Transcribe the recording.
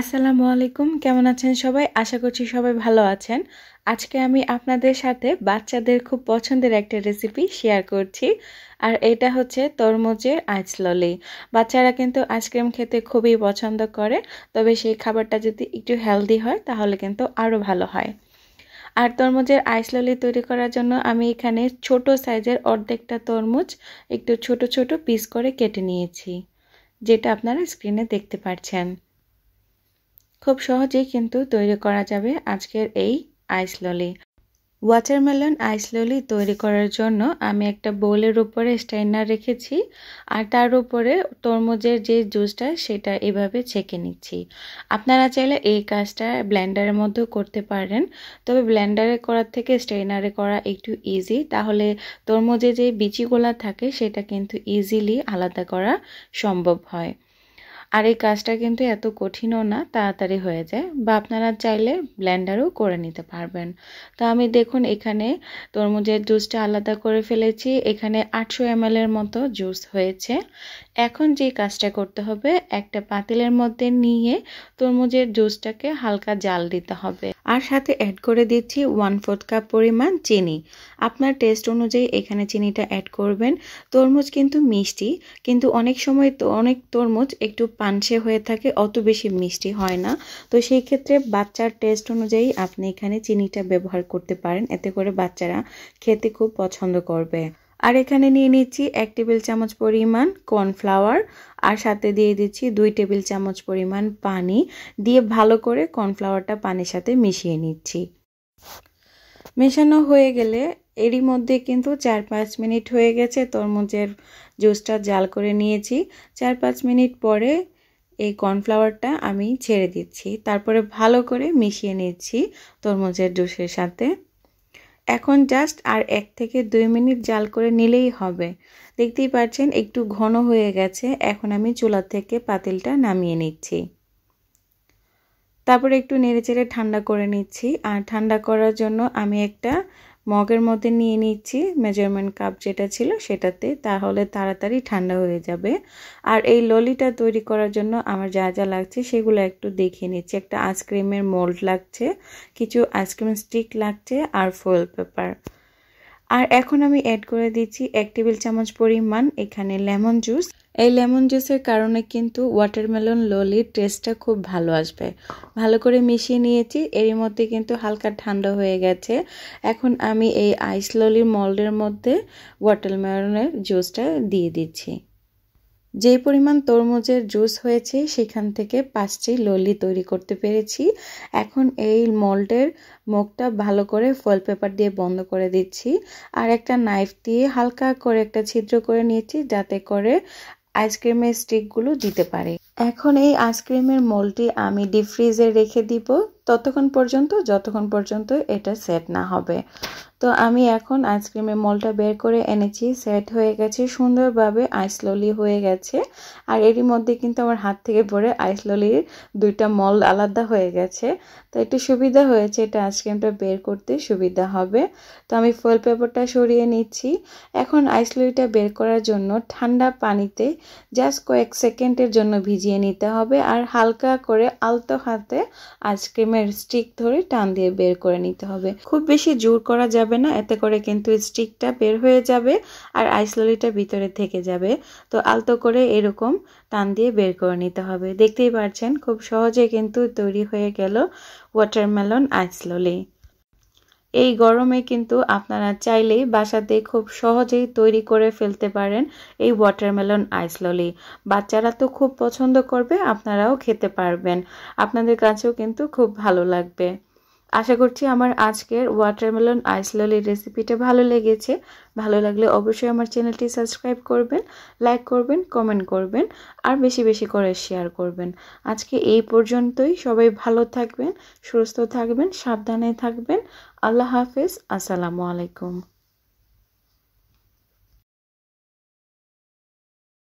আসসালামু আলাইকুম কেমন আছেন সবাই আশা করছি সবাই ভালো আছেন আজকে আমি আপনাদের সাথে বাচ্চাদের খুব পছন্দের একটা রেসিপি শেয়ার করছি আর এটা হচ্ছে তরমুজের আইস ললি বাচ্চারা কিন্তু আইসক্রিম খেতে খুবই পছন্দ করে তবে সেই খাবারটা যদি একটু হেলদি হয় তাহলে কিন্তু আরও ভালো হয় আর তরমুজের আইস ললি তৈরি করার জন্য আমি এখানে ছোট সাইজের অর্ধেকটা তরমুজ একটু ছোট ছোট পিস করে কেটে নিয়েছি যেটা আপনারা স্ক্রিনে দেখতে পাচ্ছেন খুব সহজেই কিন্তু তৈরি করা যাবে আজকের এই আইস ললি ওয়াটারমেলন আইস ললি তৈরি করার জন্য আমি একটা বোলের উপরে স্ট্যান্ডার রেখেছি আর তার উপরে তরমুজের যে জুসটা সেটা এভাবে ছেঁকে নিচ্ছি আপনারা চাইলে এই কাজটা ব্ল্যান্ডারের মধ্যেও করতে পারেন তবে ব্ল্যান্ডারে করার থেকে স্ট্যান্ডারে করা একটু ইজি তাহলে তরমুজে যে বিচিগুলা থাকে সেটা কিন্তু ইজিলি আলাদা করা সম্ভব হয় আর এই কাজটা কিন্তু এত কঠিনও না তাড়াতাড়ি হয়ে যায় বা আপনারা চাইলে ব্ল্যান্ডারও করে নিতে পারবেন তো আমি দেখুন এখানে তরমুজের জুসটা আলাদা করে ফেলেছি এখানে আটশো এম এর মতো জুস হয়েছে এখন যে কাজটা করতে হবে একটা পাতিলের মধ্যে নিয়ে তরমুজের জুসটাকে হালকা জাল দিতে হবে আর সাথে অ্যাড করে দিচ্ছি ওয়ান ফোর্থ কাপ পরিমাণ চিনি আপনার টেস্ট অনুযায়ী এখানে চিনিটা অ্যাড করবেন তরমুজ কিন্তু মিষ্টি কিন্তু অনেক সময় তো অনেক তরমুজ একটু পানসে হয়ে থাকে অত বেশি মিষ্টি হয় না তো সেই ক্ষেত্রে বাচ্চার টেস্ট অনুযায়ী আপনি এখানে চিনিটা ব্যবহার করতে পারেন এতে করে বাচ্চারা খেতে খুব পছন্দ করবে আর এখানে নিয়ে নিচ্ছি এক টেবিল চামচ পরিমাণ কর্নফ্লাওয়ার আর সাথে দিয়ে দিচ্ছি দুই টেবিল চামচ পরিমাণ পানি দিয়ে ভালো করে কর্নফ্লাওয়ারটা পানির সাথে মিশিয়ে নিচ্ছি মেশানো হয়ে গেলে এরই মধ্যে কিন্তু চার পাঁচ মিনিট হয়ে গেছে তরমুজের জুসটা জাল করে নিয়েছি চার পাঁচ মিনিট পরে এই কর্নফ্লাওয়ারটা আমি ছেড়ে দিচ্ছি তারপরে ভালো করে মিশিয়ে নিচ্ছি তরমুজের জুসের সাথে এখন জাস্ট আর এক থেকে দুই মিনিট জাল করে নিলেই হবে দেখতেই পাচ্ছেন একটু ঘন হয়ে গেছে এখন আমি চুলা থেকে পাতিলটা নামিয়ে নিচ্ছি তারপরে একটু চেড়ে ঠান্ডা করে নিচ্ছি আর ঠান্ডা করার জন্য আমি একটা মগের মধ্যে নিয়ে নিচ্ছি মেজারমেন্ট কাপ যেটা ছিল সেটাতে তাহলে তাড়াতাড়ি ঠান্ডা হয়ে যাবে আর এই ললিটা তৈরি করার জন্য আমার যা যা লাগছে সেগুলো একটু দেখে নিচ্ছি একটা আইসক্রিমের মোল্ড লাগছে কিছু আইসক্রিম স্টিক লাগছে আর ফয়েল পেপার আর এখন আমি অ্যাড করে দিচ্ছি এক টেবিল চামচ পরিমাণ এখানে লেমন জুস এই লেমন জুসের কারণে কিন্তু ওয়াটারমেলন লোলির টেস্টটা খুব ভালো আসবে ভালো করে মিশিয়ে নিয়েছি এরই মধ্যে কিন্তু হালকা ঠান্ডা হয়ে গেছে এখন আমি এই আইস ললির মল্ডের মধ্যে ওয়াটারমেলনের জুসটা দিয়ে দিচ্ছি যে পরিমাণ তরমুজের জুস হয়েছে সেখান থেকে পাঁচটি ললি তৈরি করতে পেরেছি এখন এই মলডের মুখটা ভালো করে ফয়েল পেপার দিয়ে বন্ধ করে দিচ্ছি আর একটা নাইফ দিয়ে হালকা করে একটা ছিদ্র করে নিয়েছি যাতে করে আইসক্রিমের স্টিকগুলো দিতে পারে এখন এই আইসক্রিমের মোলটি আমি ডিপ ফ্রিজে রেখে দিব ততক্ষণ পর্যন্ত যতক্ষণ পর্যন্ত এটা সেট না হবে তো আমি এখন আইসক্রিমের মলটা বের করে এনেছি সেট হয়ে গেছে সুন্দরভাবে ললি হয়ে গেছে আর এরই মধ্যে কিন্তু আমার হাত থেকে আইস আইসললির দুইটা মল আলাদা হয়ে গেছে তো একটু সুবিধা হয়েছে এটা আইসক্রিমটা বের করতে সুবিধা হবে তো আমি ফয়েল পেপারটা সরিয়ে নিচ্ছি এখন ললিটা বের করার জন্য ঠান্ডা পানিতে জাস্ট কয়েক সেকেন্ডের জন্য ভিজিয়ে নিতে হবে আর হালকা করে আলতো হাতে আইসক্রিমের স্টিক ধরে টান দিয়ে বের করে নিতে হবে খুব বেশি জোর করা যাবে যাবে না এতে করে কিন্তু স্টিকটা বের হয়ে যাবে আর আইস ললিটা ভিতরে থেকে যাবে তো আলতো করে এরকম টান দিয়ে বের করে নিতে হবে দেখতেই পারছেন খুব সহজে কিন্তু তৈরি হয়ে গেল ওয়াটারমেলন আইস ললি এই গরমে কিন্তু আপনারা চাইলেই বাসাতে খুব সহজেই তৈরি করে ফেলতে পারেন এই ওয়াটারমেলন আইসললি বাচ্চারা তো খুব পছন্দ করবে আপনারাও খেতে পারবেন আপনাদের কাছেও কিন্তু খুব ভালো লাগবে আশা করছি আমার আজকের ওয়াটারমেলন আইসললের রেসিপিটা ভালো লেগেছে ভালো লাগলে অবশ্যই আমার চ্যানেলটি সাবস্ক্রাইব করবেন লাইক করবেন কমেন্ট করবেন আর বেশি বেশি করে শেয়ার করবেন আজকে এই পর্যন্তই সবাই ভালো থাকবেন সুস্থ থাকবেন সাবধানে থাকবেন আল্লাহ হাফেজ আসসালামু আলাইকুম